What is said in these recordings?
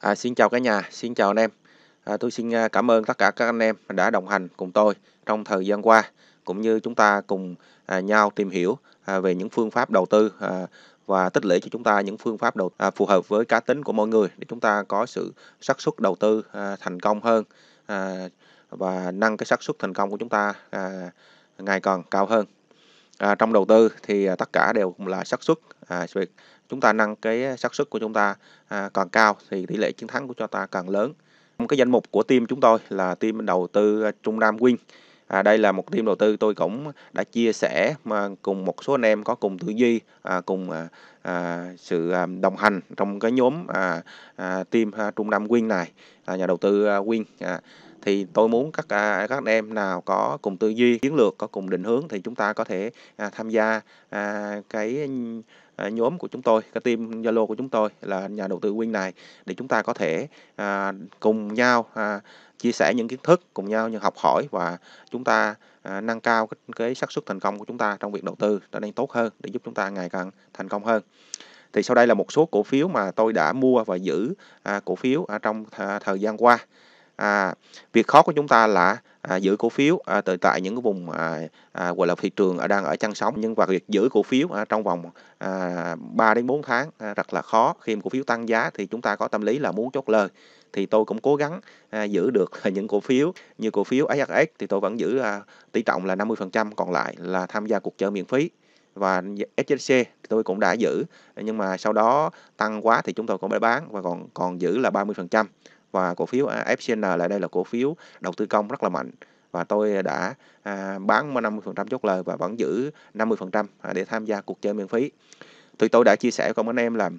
À, xin chào cả nhà, xin chào anh em. À, tôi xin à, cảm ơn tất cả các anh em đã đồng hành cùng tôi trong thời gian qua, cũng như chúng ta cùng à, nhau tìm hiểu à, về những phương pháp đầu tư à, và tích lũy cho chúng ta những phương pháp đầu à, phù hợp với cá tính của mỗi người để chúng ta có sự xác suất đầu tư à, thành công hơn à, và nâng cái xác suất thành công của chúng ta à, ngày càng cao hơn. À, trong đầu tư thì à, tất cả đều là xác suất à, chúng ta nâng cái à, xác suất của chúng ta à, càng cao thì tỷ lệ chiến thắng của chúng ta càng lớn một cái danh mục của team chúng tôi là team đầu tư à, Trung Nam Win à, đây là một team đầu tư tôi cũng đã chia sẻ mà cùng một số anh em có cùng tư duy à, cùng à, à, sự à, đồng hành trong cái nhóm à, à, team à, Trung Nam Win này à, nhà đầu tư à, Win à, thì tôi muốn các các em nào có cùng tư duy chiến lược có cùng định hướng thì chúng ta có thể à, tham gia à, cái À, nhóm của chúng tôi cái team zalo của chúng tôi là nhà đầu tư win này để chúng ta có thể à, cùng nhau à, chia sẻ những kiến thức cùng nhau học hỏi và chúng ta à, nâng cao cái, cái xác suất thành công của chúng ta trong việc đầu tư trở nên tốt hơn để giúp chúng ta ngày càng thành công hơn thì sau đây là một số cổ phiếu mà tôi đã mua và giữ à, cổ phiếu à, trong th- thời gian qua à, việc khó của chúng ta là à, giữ cổ phiếu à, từ tại những cái vùng à, à, gọi là thị trường à, đang ở chân sóng nhưng và việc giữ cổ phiếu à, trong vòng à, 3 đến 4 tháng à, rất là khó khi mà cổ phiếu tăng giá thì chúng ta có tâm lý là muốn chốt lời thì tôi cũng cố gắng à, giữ được những cổ phiếu như cổ phiếu ASX thì tôi vẫn giữ à, tỷ trọng là 50% còn lại là tham gia cuộc chợ miễn phí và SJC tôi cũng đã giữ nhưng mà sau đó tăng quá thì chúng tôi cũng đã bán và còn còn giữ là 30% và cổ phiếu à, FCN lại đây là cổ phiếu đầu tư công rất là mạnh và tôi đã à, bán 50% chốt lời và vẫn giữ 50% à, để tham gia cuộc chơi miễn phí. Thì tôi đã chia sẻ cùng anh em là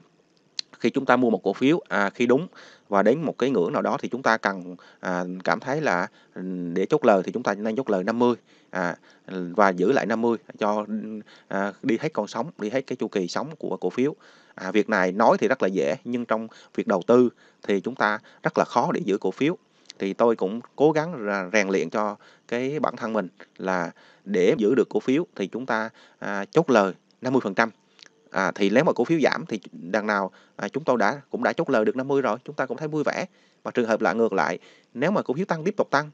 khi chúng ta mua một cổ phiếu à, khi đúng và đến một cái ngưỡng nào đó thì chúng ta cần à, cảm thấy là ừ, để chốt lời thì chúng ta nên chốt lời 50 à, và giữ lại 50 cho à, đi hết con sóng đi hết cái chu kỳ sóng của cổ phiếu à, việc này nói thì rất là dễ nhưng trong việc đầu tư thì chúng ta rất là khó để giữ cổ phiếu thì tôi cũng cố gắng rèn luyện cho cái bản thân mình là để giữ được cổ phiếu thì chúng ta à, chốt lời 50% à, thì nếu mà cổ phiếu giảm thì đằng nào à, chúng tôi đã cũng đã chốt lời được 50 rồi chúng ta cũng thấy vui vẻ và trường hợp lại ngược lại nếu mà cổ phiếu tăng tiếp tục tăng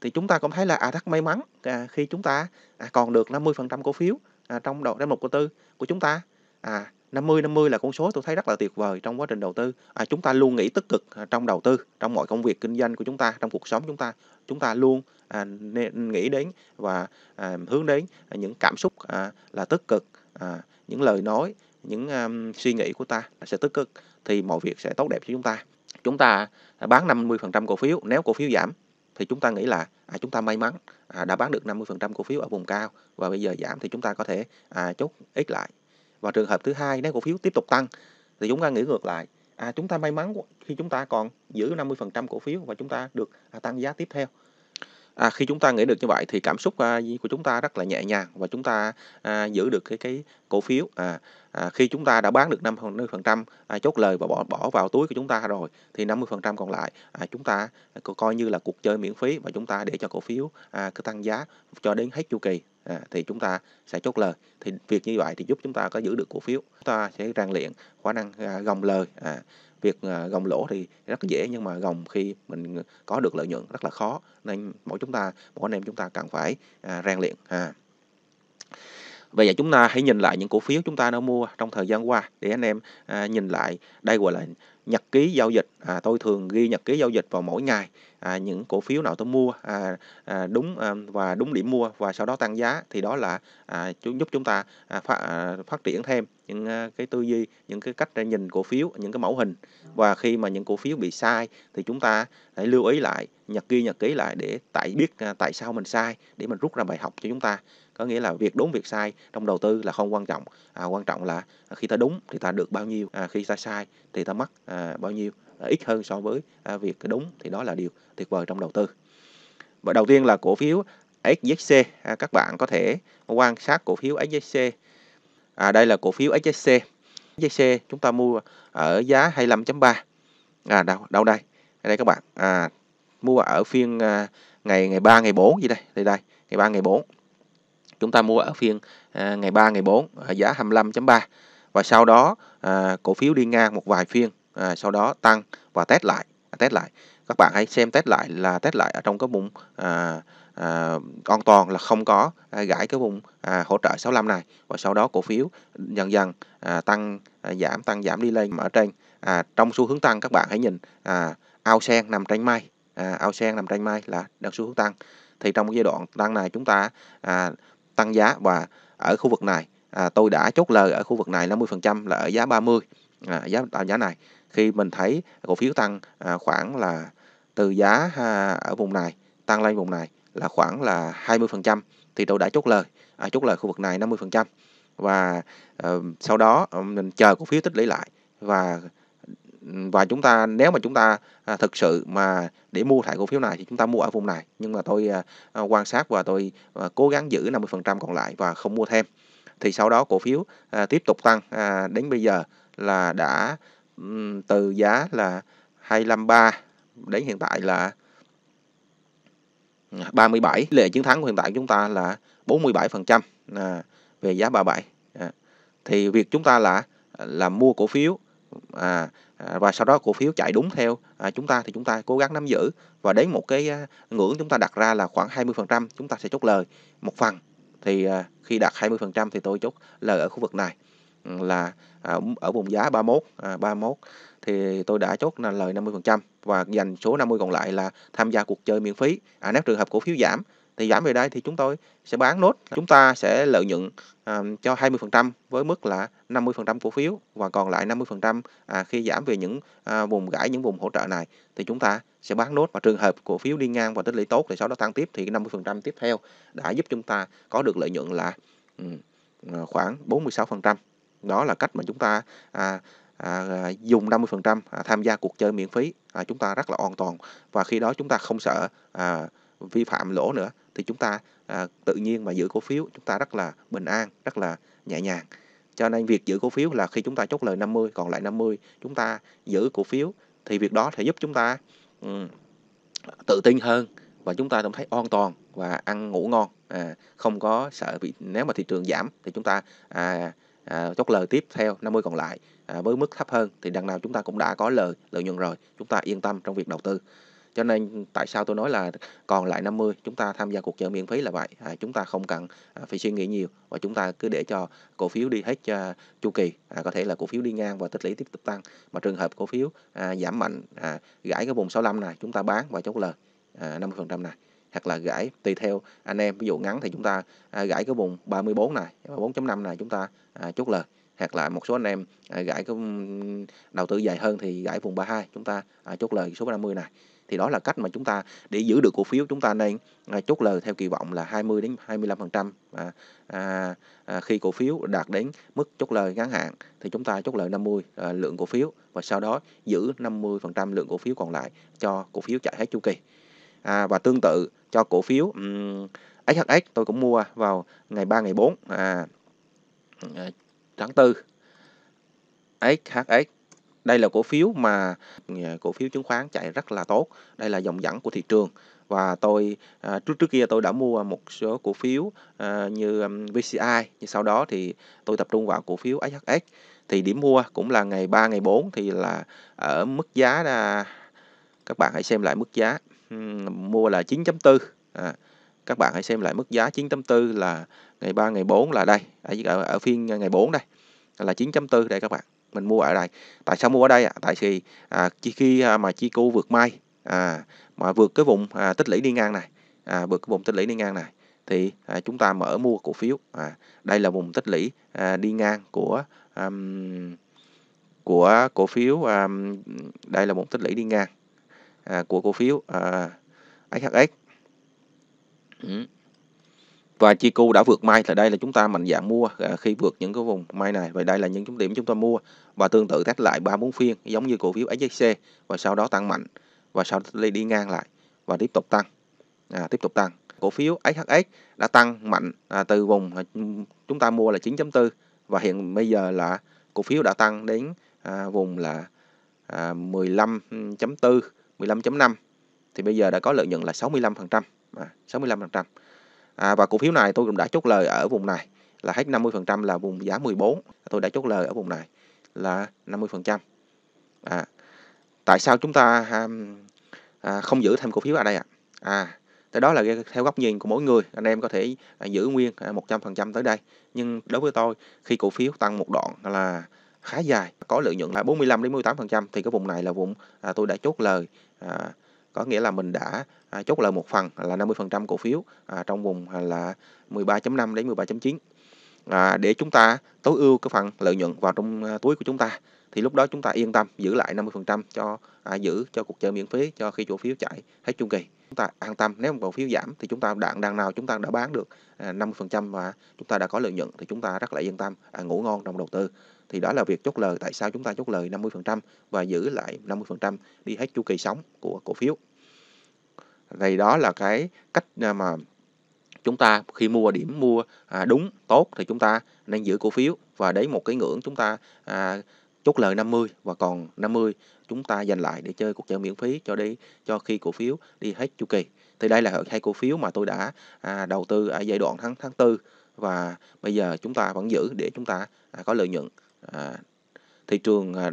thì chúng ta cũng thấy là à rất may mắn à, khi chúng ta à, còn được 50% cổ phiếu à, trong đầu trong một cổ tư của chúng ta à 50 50 là con số tôi thấy rất là tuyệt vời trong quá trình đầu tư. À, chúng ta luôn nghĩ tích cực à, trong đầu tư, trong mọi công việc kinh doanh của chúng ta, trong cuộc sống chúng ta, chúng ta luôn à, nghĩ đến và à, hướng đến những cảm xúc à, là tích cực, à, những lời nói, những um, suy nghĩ của ta sẽ tích cực thì mọi việc sẽ tốt đẹp cho chúng ta. Chúng ta bán 50% cổ phiếu, nếu cổ phiếu giảm thì chúng ta nghĩ là à, chúng ta may mắn à, đã bán được 50% cổ phiếu ở vùng cao và bây giờ giảm thì chúng ta có thể à, chốt ít lại và trường hợp thứ hai nếu cổ phiếu tiếp tục tăng thì chúng ta nghĩ ngược lại à chúng ta may mắn khi chúng ta còn giữ 50% cổ phiếu và chúng ta được tăng giá tiếp theo à, khi chúng ta nghĩ được như vậy thì cảm xúc của chúng ta rất là nhẹ nhàng và chúng ta à, giữ được cái cái cổ phiếu à, à, khi chúng ta đã bán được 50% à, chốt lời và bỏ bỏ vào túi của chúng ta rồi thì 50% còn lại à, chúng ta coi như là cuộc chơi miễn phí và chúng ta để cho cổ phiếu à, cứ tăng giá cho đến hết chu kỳ à, thì chúng ta sẽ chốt lời thì việc như vậy thì giúp chúng ta có giữ được cổ phiếu chúng ta sẽ rèn luyện khả năng à, gồng lời à, việc à, gồng lỗ thì rất dễ nhưng mà gồng khi mình có được lợi nhuận rất là khó nên mỗi chúng ta mỗi anh em chúng ta cần phải à, rèn luyện à. Vậy giờ chúng ta hãy nhìn lại những cổ phiếu chúng ta đã mua trong thời gian qua để anh em à, nhìn lại đây gọi là nhật ký giao dịch. À, tôi thường ghi nhật ký giao dịch vào mỗi ngày à, những cổ phiếu nào tôi mua à, à, đúng à, và đúng điểm mua và sau đó tăng giá thì đó là à, giúp chúng ta à, phát, à, phát triển thêm những à, cái tư duy, những cái cách để nhìn cổ phiếu, những cái mẫu hình và khi mà những cổ phiếu bị sai thì chúng ta hãy lưu ý lại nhật ghi nhật ký lại để tại biết à, tại sao mình sai để mình rút ra bài học cho chúng ta có nghĩa là việc đúng việc sai trong đầu tư là không quan trọng à, quan trọng là à, khi ta đúng thì ta được bao nhiêu à, khi ta sai thì ta mất à, bao nhiêu à, ít hơn so với à, việc đúng thì đó là điều tuyệt vời trong đầu tư và đầu tiên là cổ phiếu SJC à, các bạn có thể quan sát cổ phiếu SJC à, đây là cổ phiếu SJC SJC chúng ta mua ở giá 25.3 à đâu đâu đây đây các bạn à mua ở phiên à, ngày ngày 3 ngày 4 gì đây đây đây ngày 3 ngày 4 chúng ta mua ở phiên à, ngày 3 ngày 4 à, giá 25.3 và sau đó à, cổ phiếu đi ngang một vài phiên à, sau đó tăng và test lại test lại các bạn hãy xem test lại là test lại ở trong cái vùng à, an toàn là không có à, gãi cái vùng hỗ trợ 65 này và sau đó cổ phiếu dần dần tăng giảm tăng giảm đi lên ở trên trong xu hướng tăng các bạn hãy nhìn ao sen nằm trên mai ao sen nằm trên mai là đang xu hướng tăng thì trong giai đoạn tăng này chúng ta à, tăng giá và ở khu vực này à, tôi đã chốt lời ở khu vực này 50% là ở giá 30 à, giá tạo à, giá này khi mình thấy cổ phiếu tăng à, khoảng là từ giá à, ở vùng này tăng lên vùng này là khoảng là 20% thì tôi đã chốt lời à, chốt lời khu vực này 50% và à, sau đó mình chờ cổ phiếu tích lũy lại và và chúng ta nếu mà chúng ta à, thực sự mà để mua thẻ cổ phiếu này thì chúng ta mua ở vùng này nhưng mà tôi à, à quan sát và tôi à, cố gắng giữ 50% còn lại và không mua thêm thì sau đó cổ phiếu à, tiếp tục tăng à, đến bây giờ là đã um, từ giá là 253 đến hiện tại là 37 lệ chiến thắng của hiện tại chúng ta là 47% à, về giá 37 à, thì việc chúng ta là à, là mua cổ phiếu à, À, và sau đó cổ phiếu chạy đúng theo à, chúng ta thì chúng ta cố gắng nắm giữ và đến một cái à, ngưỡng chúng ta đặt ra là khoảng 20% chúng ta sẽ chốt lời một phần thì khi đạt 20% thì tôi chốt lời ở khu vực này ừ, là ở vùng giá 31 31 thì tôi đã chốt lời 50% và dành số 50 còn lại là tham gia cuộc chơi miễn phí à, nếu trường hợp cổ phiếu giảm thì giảm về đây thì chúng tôi sẽ bán nốt chúng ta sẽ lợi nhuận à, cho 20% với mức là 50% cổ phiếu và còn lại 50% à, khi giảm về những à, vùng gãi những vùng hỗ trợ này thì chúng ta sẽ bán nốt và trường hợp cổ phiếu đi ngang và tích lũy tốt thì sau đó tăng tiếp thì 50% tiếp theo đã giúp chúng ta có được lợi nhuận là um, khoảng 46% đó là cách mà chúng ta à, à, dùng 50% à, tham gia cuộc chơi miễn phí à, chúng ta rất là an toàn và khi đó chúng ta không sợ à, vi phạm lỗ nữa thì chúng ta à, tự nhiên mà giữ cổ phiếu chúng ta rất là bình an rất là nhẹ nhàng cho nên việc giữ cổ phiếu là khi chúng ta chốt lời 50 còn lại 50 chúng ta giữ cổ phiếu thì việc đó sẽ giúp chúng ta um, tự tin hơn và chúng ta cảm thấy an toàn và ăn ngủ ngon à, không có sợ bị nếu mà thị trường giảm thì chúng ta à, à, chốt lời tiếp theo 50 còn lại à, với mức thấp hơn thì đằng nào chúng ta cũng đã có lời lợi nhuận rồi chúng ta yên tâm trong việc đầu tư cho nên tại sao tôi nói là còn lại 50 chúng ta tham gia cuộc chợ miễn phí là vậy à, chúng ta không cần à, phải suy nghĩ nhiều và chúng ta cứ để cho cổ phiếu đi hết à, chu kỳ à, có thể là cổ phiếu đi ngang và tích lũy tiếp tục tăng mà trường hợp cổ phiếu à, giảm mạnh à, gãi cái vùng 65 này chúng ta bán và chốt lời à, 50% này hoặc là gãi tùy theo anh em ví dụ ngắn thì chúng ta à, gãi cái vùng 34 này 4.5 này chúng ta à, chốt lời hoặc là một số anh em à, gãi cái đầu tư dài hơn thì gãi vùng 32 chúng ta à, chốt lời số 50 này thì đó là cách mà chúng ta để giữ được cổ phiếu chúng ta nên à, chốt lời theo kỳ vọng là 20 đến 25% à, à, à, khi cổ phiếu đạt đến mức chốt lời ngắn hạn thì chúng ta chốt lời 50 à, lượng cổ phiếu và sau đó giữ 50% lượng cổ phiếu còn lại cho cổ phiếu chạy hết chu kỳ à, và tương tự cho cổ phiếu um, SHS tôi cũng mua vào ngày 3 ngày 4 à, à, tháng 4 SHS đây là cổ phiếu mà ừ, cổ phiếu chứng khoán chạy rất là tốt. Đây là dòng dẫn của thị trường và tôi à, trước trước kia tôi đã mua một số cổ phiếu à, như um, VCI nhưng sau đó thì tôi tập trung vào cổ phiếu AHS thì điểm mua cũng là ngày 3 ngày 4 thì là ở mức giá là các bạn hãy xem lại mức giá mua là 9.4 à, các bạn hãy xem lại mức giá 9.4 là ngày 3 ngày 4 là đây ở, ở phiên ngày 4 đây là 9.4 đây các bạn mình mua ở đây tại sao mua ở đây ạ tại vì à, chi khi à, mà chi cu vượt mai à, mà vượt cái vùng à, tích lũy đi ngang này à, vượt cái vùng tích lũy đi ngang này thì à, chúng ta mở mua cổ phiếu à, đây là vùng tích lũy à, đi ngang của um, của cổ phiếu um, đây là vùng tích lũy đi ngang à, của cổ phiếu uh, à, SHS và chi cu đã vượt mai thì đây là chúng ta mạnh dạng mua à, khi vượt những cái vùng mai này và đây là những điểm chúng ta mua và tương tự test lại ba bốn phiên giống như cổ phiếu SJC và sau đó tăng mạnh và sau đó đi ngang lại và tiếp tục tăng à, tiếp tục tăng cổ phiếu SHS đã tăng mạnh à, từ vùng à, chúng ta mua là 9.4 và hiện bây giờ là cổ phiếu đã tăng đến à, vùng là à, 15.4 15.5 thì bây giờ đã có lợi nhuận là 65% à, 65% à, và cổ phiếu này tôi cũng đã chốt lời ở vùng này là hết 50% là vùng giá 14 tôi đã chốt lời ở vùng này là 50% à, tại sao chúng ta à, à, không giữ thêm cổ phiếu ở đây ạ à? à cái đó là theo góc nhìn của mỗi người anh em có thể à, giữ nguyên 100% à, tới đây nhưng đối với tôi khi cổ phiếu tăng một đoạn là khá dài có lợi nhuận là 45 đến 18% thì cái vùng này là vùng à, tôi đã chốt lời à, có nghĩa là mình đã à, chốt lời một phần là 50% cổ phiếu à, trong vùng là 13.5 đến 13.9 à, để chúng ta tối ưu cái phần lợi nhuận vào trong à, túi của chúng ta thì lúc đó chúng ta yên tâm giữ lại 50% cho à, giữ cho cuộc chơi miễn phí cho khi cổ phiếu chạy hết chu kỳ chúng ta an tâm nếu cổ phiếu giảm thì chúng ta đạn đằng nào chúng ta đã bán được à, 50% và chúng ta đã có lợi nhuận thì chúng ta rất là yên tâm à, ngủ ngon trong đầu tư thì đó là việc chốt lời tại sao chúng ta chốt lời 50% và giữ lại 50% đi hết chu kỳ sống của cổ phiếu đây đó là cái cách à, mà chúng ta khi mua điểm mua à, đúng tốt thì chúng ta nên giữ cổ phiếu và đấy một cái ngưỡng chúng ta à, chốt lời 50 và còn 50 chúng ta dành lại để chơi cuộc chơi miễn phí cho đi cho khi cổ phiếu đi hết chu kỳ. Thì đây là hai cổ phiếu mà tôi đã à, đầu tư ở giai đoạn tháng tháng 4 và bây giờ chúng ta vẫn giữ để chúng ta à, có lợi nhuận À, thị trường à,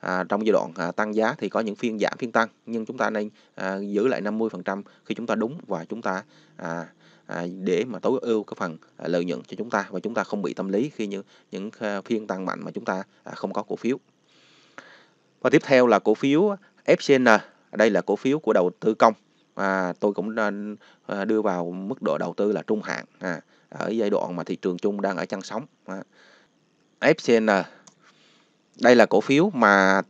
à, trong giai đoạn à, tăng giá thì có những phiên giảm phiên tăng nhưng chúng ta nên à, giữ lại 50% khi chúng ta đúng và chúng ta à, à, để mà tối ưu cái phần à, lợi nhuận cho chúng ta và chúng ta không bị tâm lý khi những những à, phiên tăng mạnh mà chúng ta à, không có cổ phiếu và tiếp theo là cổ phiếu FCN đây là cổ phiếu của đầu tư công à, tôi cũng à, đưa vào mức độ đầu tư là trung hạn à, ở giai đoạn mà thị trường chung đang ở chân sóng à. FCN. À, đây là cổ phiếu mà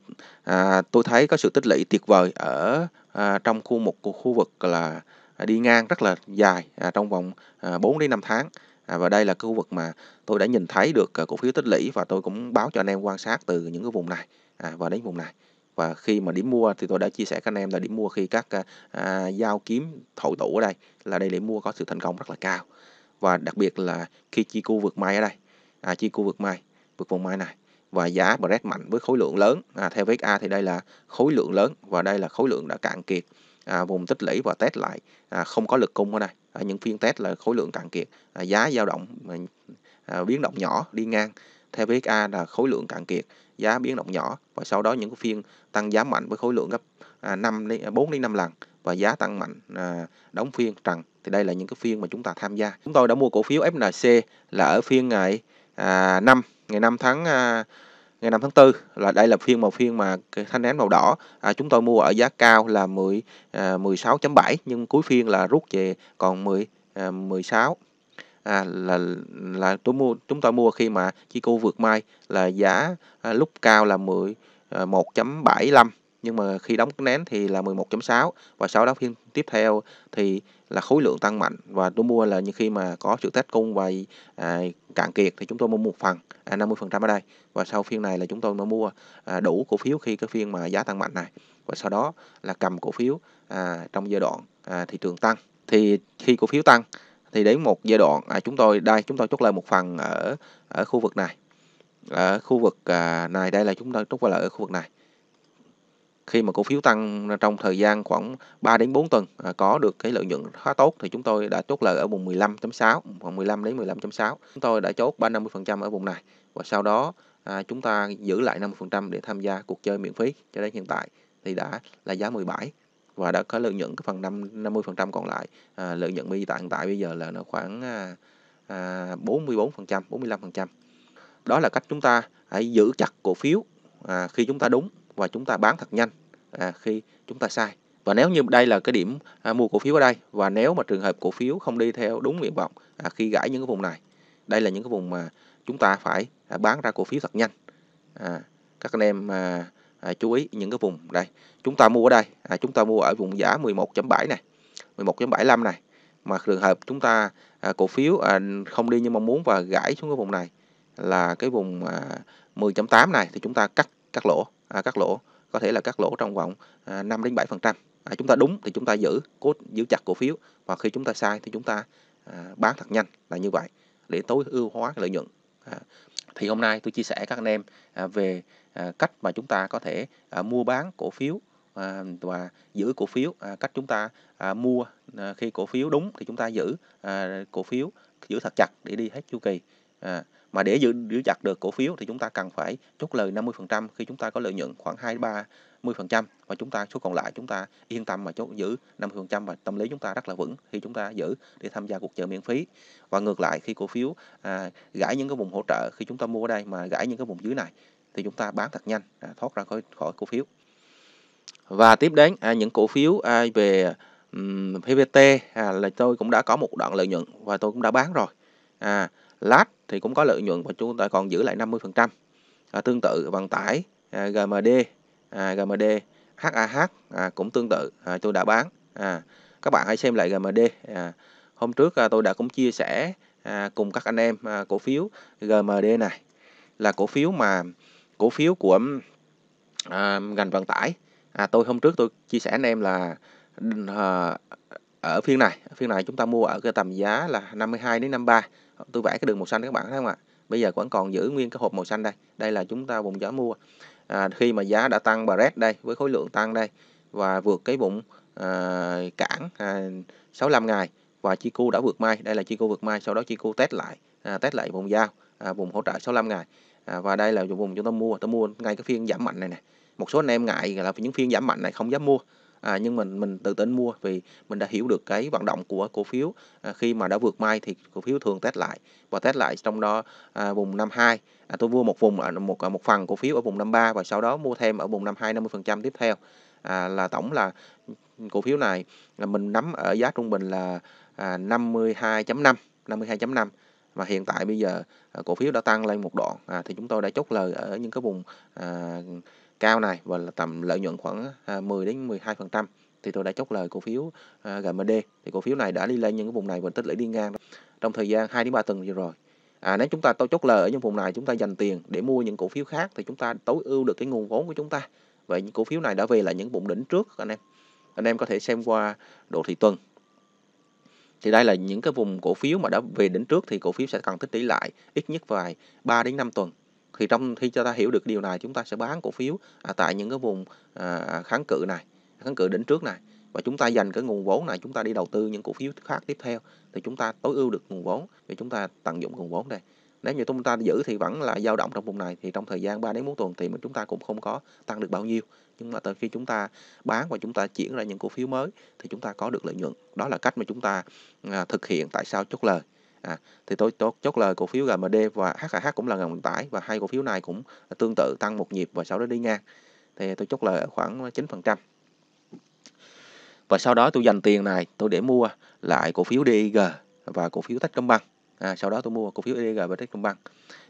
à, tôi thấy có sự tích lũy tuyệt vời ở à, trong khu một của khu vực là đi ngang rất là dài à, trong vòng à, 4 đến 5 tháng. À, và đây là khu vực mà tôi đã nhìn thấy được à, cổ phiếu tích lũy và tôi cũng báo cho anh em quan sát từ những cái vùng này à, và đến vùng này và khi mà điểm mua thì tôi đã chia sẻ các anh em là điểm mua khi các à, dao à, kiếm thổi tủ ở đây là đây điểm mua có sự thành công rất là cao và đặc biệt là khi chi khu vực mai ở đây à, chi khu vực mai vượt vùng mai này và giá Brent mạnh với khối lượng lớn à, theo VXA thì đây là khối lượng lớn và đây là khối lượng đã cạn kiệt à, vùng tích lũy và test lại à, không có lực cung ở đây ở à, những phiên test là khối lượng cạn kiệt à, giá dao động à, à biến động nhỏ đi ngang theo VXA là khối lượng cạn kiệt giá biến động nhỏ và sau đó những phiên tăng giá mạnh với khối lượng gấp à, 5 à, đến 4 đến 5 lần và giá tăng mạnh à, đóng phiên trần thì đây là những cái phiên mà chúng ta tham gia chúng tôi đã mua cổ phiếu FNC là ở phiên ngày à, 5 ngày 5 tháng à, ngày 5 tháng 4 là đây là phiên màu phiên mà thanh nén màu đỏ à, chúng tôi mua ở giá cao là 10 à, 16.7 nhưng cuối phiên là rút về còn 10 à, 16 à, là là tôi mua chúng tôi mua khi mà chi cô vượt mai là giá à, lúc cao là 10 à, 1.75 nhưng mà khi đóng nén thì là 11.6 và sau đó phiên tiếp theo thì là khối lượng tăng mạnh và tôi mua là như khi mà có sự test cung và à, cạn kiệt thì chúng tôi mua một phần à, 50% ở đây và sau phiên này là chúng tôi mới mua à, đủ cổ phiếu khi cái phiên mà giá tăng mạnh này và sau đó là cầm cổ phiếu à, trong giai đoạn à, thị trường tăng thì khi cổ phiếu tăng thì đến một giai đoạn à, chúng tôi đây chúng tôi chốt lời một phần ở ở khu vực này ở khu vực à, này đây là chúng tôi chốt lời ở khu vực này khi mà cổ phiếu tăng trong thời gian khoảng 3 đến 4 tuần à, có được cái lợi nhuận khá tốt thì chúng tôi đã chốt lời ở vùng 15.6 khoảng 15 đến 15.6 chúng tôi đã chốt 350% ở vùng này và sau đó à, chúng ta giữ lại 50% để tham gia cuộc chơi miễn phí cho đến hiện tại thì đã là giá 17 và đã có lợi nhuận cái phần 5, 50% còn lại à, lợi nhuận bây tại hiện tại bây giờ là nó khoảng à, à, 44% 45% đó là cách chúng ta hãy giữ chặt cổ phiếu à, khi chúng ta đúng và chúng ta bán thật nhanh à, khi chúng ta sai và nếu như đây là cái điểm à, mua cổ phiếu ở đây và nếu mà trường hợp cổ phiếu không đi theo đúng nguyện vọng à, khi gãy những cái vùng này đây là những cái vùng mà chúng ta phải à, bán ra cổ phiếu thật nhanh à, các anh em à, à, chú ý những cái vùng đây chúng ta mua ở đây à, chúng ta mua ở vùng giá 11.7 này 11.75 này mà trường hợp chúng ta à, cổ phiếu à, không đi như mong muốn và gãy xuống cái vùng này là cái vùng à, 10.8 này thì chúng ta cắt cắt lỗ à, cắt lỗ có thể là cắt lỗ trong vòng à, 5 đến 7%. trăm à, chúng ta đúng thì chúng ta giữ cốt giữ chặt cổ phiếu và khi chúng ta sai thì chúng ta à, bán thật nhanh là như vậy để tối ưu hóa lợi nhuận. À, thì hôm nay tôi chia sẻ các anh em về cách mà chúng ta có thể mua bán cổ phiếu và giữ cổ phiếu cách chúng ta mua khi cổ phiếu đúng thì chúng ta giữ cổ phiếu giữ thật chặt để đi hết chu kỳ. À, mà để giữ giữ chặt được cổ phiếu thì chúng ta cần phải chốt lời 50% khi chúng ta có lợi nhuận khoảng 23 10% và chúng ta số còn lại chúng ta yên tâm mà chốt giữ 50% và tâm lý chúng ta rất là vững khi chúng ta giữ để tham gia cuộc chợ miễn phí và ngược lại khi cổ phiếu à, gãi những cái vùng hỗ trợ khi chúng ta mua ở đây mà gãi những cái vùng dưới này thì chúng ta bán thật nhanh à, thoát ra khỏi khỏi cổ phiếu và tiếp đến à, những cổ phiếu à, về um, PVT à, là tôi cũng đã có một đoạn lợi nhuận và tôi cũng đã bán rồi à lát thì cũng có lợi nhuận và chúng ta còn giữ lại 50%. À, tương tự vận tải à, GMD, à, GMD, HAH à, cũng tương tự à, tôi đã bán. À, các bạn hãy xem lại GMD. À, hôm trước à, tôi đã cũng chia sẻ à, cùng các anh em à, cổ phiếu GMD này là cổ phiếu mà cổ phiếu của à, ngành vận tải. À, tôi hôm trước tôi chia sẻ anh em là à, ở phiên này, phiên này chúng ta mua ở cái tầm giá là 52 đến 53 tôi vẽ cái đường màu xanh các bạn thấy không ạ bây giờ vẫn còn giữ nguyên cái hộp màu xanh đây đây là chúng ta vùng giá mua à, khi mà giá đã tăng Brent đây với khối lượng tăng đây và vượt cái bụng à, cản à, 65 ngày và chi cu đã vượt mai đây là chi cu vượt mai sau đó chi cu test lại à, test lại vùng giao à, vùng hỗ trợ 65 ngày à, và đây là vùng chúng ta mua tôi mua ngay cái phiên giảm mạnh này này một số anh em ngại là những phiên giảm mạnh này không dám mua à, nhưng mình mình tự tin mua vì mình đã hiểu được cái vận động của cổ phiếu à, khi mà đã vượt mai thì cổ phiếu thường test lại và test lại trong đó à, vùng 52 à, tôi mua một vùng ở một một phần cổ phiếu ở vùng 53 và sau đó mua thêm ở vùng 52 50% tiếp theo à, là tổng là cổ phiếu này là mình nắm ở giá trung bình là à, 52.5 52.5 mà hiện tại bây giờ à, cổ phiếu đã tăng lên một đoạn à, thì chúng tôi đã chốt lời ở những cái vùng à, cao này và là tầm lợi nhuận khoảng 10 à, đến 12 thì tôi đã chốt lời cổ phiếu à, GMD thì cổ phiếu này đã đi lên những cái vùng này và tích lũy đi ngang trong thời gian 2 đến 3 tuần vừa rồi à, nếu chúng ta tôi chốt lời ở những vùng này chúng ta dành tiền để mua những cổ phiếu khác thì chúng ta tối ưu được cái nguồn vốn của chúng ta vậy những cổ phiếu này đã về là những vùng đỉnh trước anh em anh em có thể xem qua đồ thị tuần thì đây là những cái vùng cổ phiếu mà đã về đỉnh trước thì cổ phiếu sẽ cần tích lũy lại ít nhất vài 3 đến 5 tuần thì trong khi cho ta hiểu được điều này chúng ta sẽ bán cổ phiếu à, tại những cái vùng à, kháng cự này kháng cự đỉnh trước này và chúng ta dành cái nguồn vốn này chúng ta đi đầu tư những cổ phiếu khác tiếp theo thì chúng ta tối ưu được nguồn vốn và chúng ta tận dụng nguồn vốn đây nếu như chúng ta giữ thì vẫn là dao động trong vùng này thì trong thời gian 3 đến 4 tuần thì chúng ta cũng không có tăng được bao nhiêu nhưng mà từ khi chúng ta bán và chúng ta chuyển ra những cổ phiếu mới thì chúng ta có được lợi nhuận đó là cách mà chúng ta thực hiện tại sao chốt lời À, thì tôi chốt, chốt lời cổ phiếu GMD và HKH cũng là ngành vận tải và hai cổ phiếu này cũng tương tự tăng một nhịp và sau đó đi ngang. Thì tôi chốt lời ở khoảng 9%. Và sau đó tôi dành tiền này tôi để mua lại cổ phiếu DIG và cổ phiếu Techcombank. À, sau đó tôi mua cổ phiếu DIG và Techcombank.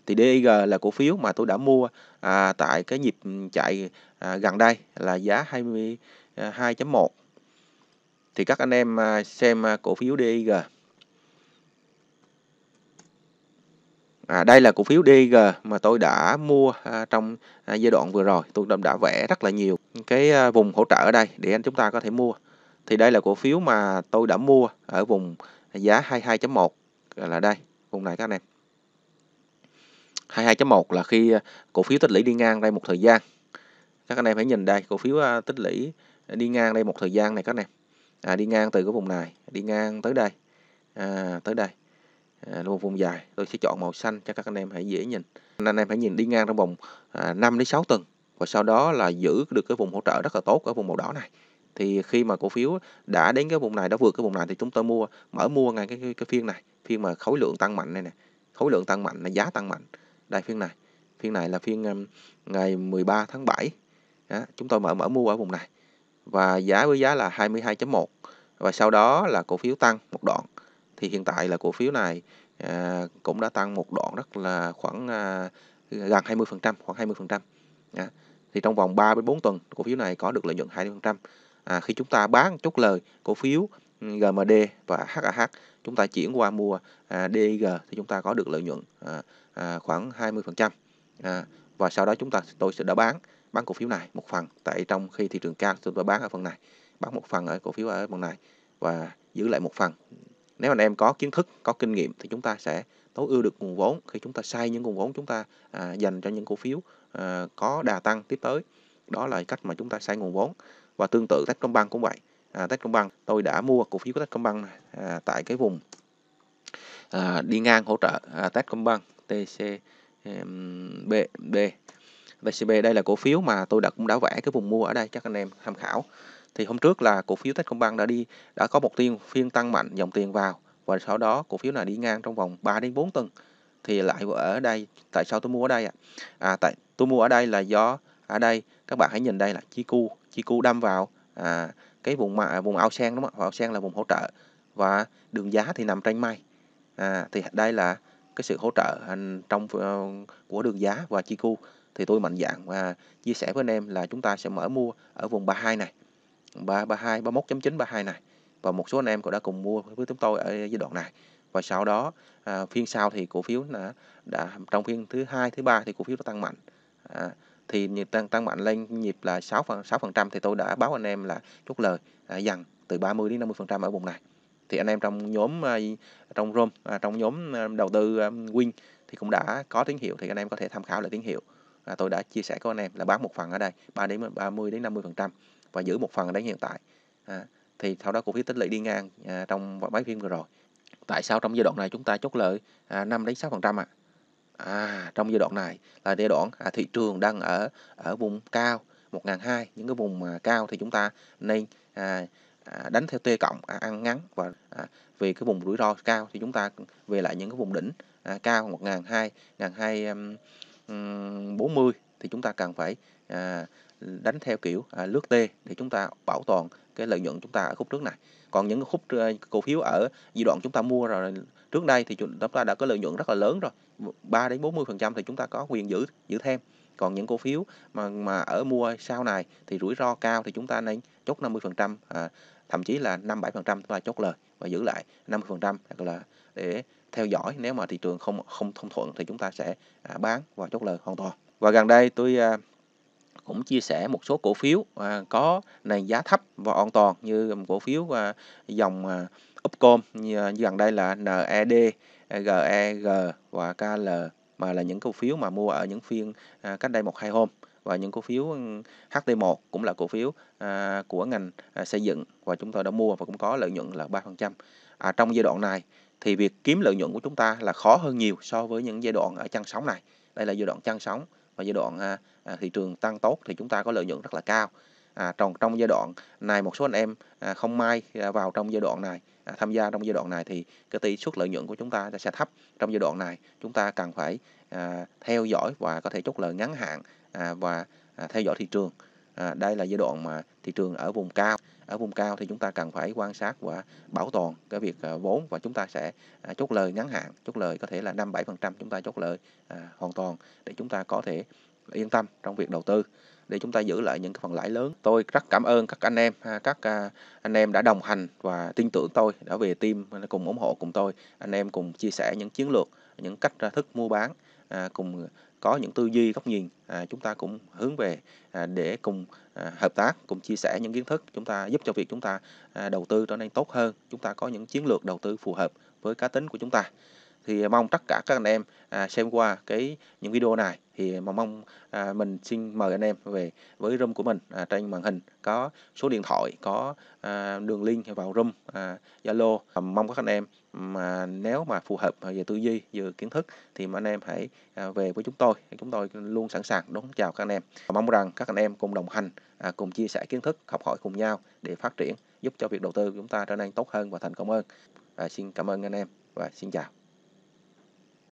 Thì DIG là cổ phiếu mà tôi đã mua à, tại cái nhịp chạy à, gần đây là giá 22.1 à, thì các anh em à, xem à, cổ phiếu DIG À, đây là cổ phiếu DG mà tôi đã mua à, trong à, giai đoạn vừa rồi. Tôi đã, đã vẽ rất là nhiều cái à, vùng hỗ trợ ở đây để anh chúng ta có thể mua. Thì đây là cổ phiếu mà tôi đã mua ở vùng giá 22.1 là đây, vùng này các anh em. 22.1 là khi à, cổ phiếu tích lũy đi ngang đây một thời gian. Các anh em hãy nhìn đây, cổ phiếu à, tích lũy đi ngang đây một thời gian này các anh em. À, đi ngang từ cái vùng này, đi ngang tới đây. À, tới đây là một vùng dài tôi sẽ chọn màu xanh cho các anh em hãy dễ nhìn anh em hãy nhìn đi ngang trong vòng à, 5 đến 6 tuần và sau đó là giữ được cái vùng hỗ trợ rất là tốt ở vùng màu đỏ này thì khi mà cổ phiếu đã đến cái vùng này đã vượt cái vùng này thì chúng tôi mua mở mua ngay cái, cái, cái phiên này phiên mà khối lượng tăng mạnh này nè khối lượng tăng mạnh là giá tăng mạnh đây phiên này phiên này là phiên um, ngày 13 tháng 7 đó, chúng tôi mở mở mua ở vùng này và giá với giá là 22.1 và sau đó là cổ phiếu tăng một đoạn thì hiện tại là cổ phiếu này à, cũng đã tăng một đoạn rất là khoảng à, gần 20% khoảng 20% à, thì trong vòng 3 đến 4 tuần cổ phiếu này có được lợi nhuận 20% à, khi chúng ta bán chốt lời cổ phiếu ừ, GMD và HAH chúng ta chuyển qua mua à, DG thì chúng ta có được lợi nhuận à, à, khoảng 20% à, và sau đó chúng ta tôi sẽ đã bán bán cổ phiếu này một phần tại trong khi thị trường cao chúng tôi bán ở phần này bán một phần ở cổ phiếu ở phần này và giữ lại một phần nếu anh em có kiến thức có kinh nghiệm thì chúng ta sẽ tối ưu được nguồn vốn khi chúng ta sai những nguồn vốn chúng ta à, dành cho những cổ phiếu à, có đà tăng tiếp tới đó là cách mà chúng ta sai nguồn vốn và tương tự Techcombank cũng vậy à, Techcombank tôi đã mua cổ phiếu của Techcombank à, tại cái vùng à, đi ngang hỗ trợ à, Techcombank TCB B. TCB đây là cổ phiếu mà tôi đã cũng đã vẽ cái vùng mua ở đây chắc anh em tham khảo thì hôm trước là cổ phiếu Techcombank đã đi đã có một phiên phiên tăng mạnh dòng tiền vào và sau đó cổ phiếu này đi ngang trong vòng 3 đến 4 tuần thì lại ở đây tại sao tôi mua ở đây ạ à? à tại tôi mua ở đây là do ở đây các bạn hãy nhìn đây là chi cu chi cu đâm vào à, cái vùng mà vùng ao sen đúng không ao sen là vùng hỗ trợ và đường giá thì nằm trên mây à, thì đây là cái sự hỗ trợ à, trong ờ, của đường giá và chi cu thì tôi mạnh dạng và chia sẻ với anh em là chúng ta sẽ mở mua ở vùng 32 này 332, 31.9, 32 này và một số anh em cũng đã cùng mua với chúng tôi ở giai đoạn này và sau đó à, phiên sau thì cổ phiếu đã, đã trong phiên thứ hai thứ ba thì cổ phiếu nó tăng mạnh à, thì như tăng tăng mạnh lên nhịp là 6 phần 6 phần trăm thì tôi đã báo anh em là chốt lời à, dần từ 30 đến 50 phần trăm ở vùng này thì anh em trong nhóm à, trong room à, trong nhóm à, đầu tư win thì cũng đã có tín hiệu thì anh em có thể tham khảo lại tín hiệu à, tôi đã chia sẻ với anh em là bán một phần ở đây 3 đến 30 đến 50 phần trăm và giữ một phần đến hiện tại à, thì sau đó cổ phiếu tích lũy đi ngang à, trong mấy phiên vừa rồi tại sao trong giai đoạn này chúng ta chốt lợi à, 5 đến 6 phần trăm ạ à, trong giai đoạn này là giai đoạn à, thị trường đang ở ở vùng cao 1.200 những cái vùng mà cao thì chúng ta nên à, à, đánh theo T cộng à, ăn ngắn và à, vì cái vùng rủi ro cao thì chúng ta về lại những cái vùng đỉnh à, cao 1.200 1.240 thì chúng ta cần phải à, đánh theo kiểu à, lướt tê để chúng ta bảo toàn cái lợi nhuận chúng ta ở khúc trước này còn những khúc ờ, cổ phiếu ở giai đoạn chúng ta mua rồi trước đây thì chúng ta đã có lợi nhuận rất là lớn rồi 3 đến 40 phần trăm thì chúng ta có quyền giữ giữ thêm còn những cổ phiếu mà mà ở mua sau này thì rủi ro cao thì chúng ta nên chốt 50 phần trăm à, thậm chí là 5 7 phần trăm chúng ta chốt lời và giữ lại 50 phần trăm hoặc là để theo dõi nếu mà thị trường không không thông thuận thì chúng ta sẽ à, bán và chốt lời hoàn toàn và gần đây tôi à, cũng chia sẻ một số cổ phiếu à, có nền giá thấp và an toàn như cổ phiếu à, dòng à, Upcom như, à, gần đây là NED, GEG và KL mà là những cổ phiếu mà mua ở những phiên cách đây một hai hôm và những cổ phiếu HT1 cũng là cổ phiếu của ngành xây dựng và chúng tôi đã mua và cũng có lợi nhuận là 3%. À, trong giai đoạn này thì việc kiếm lợi nhuận của chúng ta là khó hơn nhiều so với những giai đoạn ở chăn sóng này. Đây là giai đoạn chăn sóng và giai đoạn à, thị trường tăng tốt thì chúng ta có lợi nhuận rất là cao à, trong trong giai đoạn này một số anh em à, không may à, vào trong giai đoạn này à, tham gia trong giai đoạn này thì cái tỷ suất lợi nhuận của chúng ta sẽ thấp trong giai đoạn này chúng ta cần phải à, theo dõi và có thể chốt lời ngắn hạn à, và à, theo dõi thị trường à, đây là giai đoạn mà thị trường ở vùng cao ở vùng cao thì chúng ta cần phải quan sát và bảo toàn cái việc à, vốn và chúng ta sẽ à, chốt lời ngắn hạn chốt lời có thể là năm bảy phần trăm chúng ta chốt lời à, hoàn toàn để chúng ta có thể yên tâm trong việc đầu tư để chúng ta giữ lại những phần lãi lớn. Tôi rất cảm ơn các anh em, các à, anh em đã đồng hành và tin tưởng tôi, đã về team cùng ủng hộ cùng tôi. Anh em cùng chia sẻ những chiến lược, những cách thức mua bán, à, cùng có những tư duy góc nhìn à, chúng ta cũng hướng về để cùng hợp tác cùng chia sẻ những kiến thức chúng ta giúp cho việc chúng ta đầu tư trở nên tốt hơn chúng ta có những chiến lược đầu tư phù hợp với cá tính của chúng ta thì mong tất cả các anh em à, xem qua cái những video này thì mà mong à, mình xin mời anh em về với room của mình à, trên màn hình có số điện thoại có à, đường link vào room à, zalo à, mong các anh em mà nếu mà phù hợp à, về tư duy về kiến thức thì mà anh em hãy à, về với chúng tôi chúng tôi luôn sẵn sàng đón chào các anh em và mong rằng các anh em cùng đồng hành à, cùng chia sẻ kiến thức học hỏi cùng nhau để phát triển giúp cho việc đầu tư của chúng ta trở nên tốt hơn và thành công hơn à, xin cảm ơn anh em và xin chào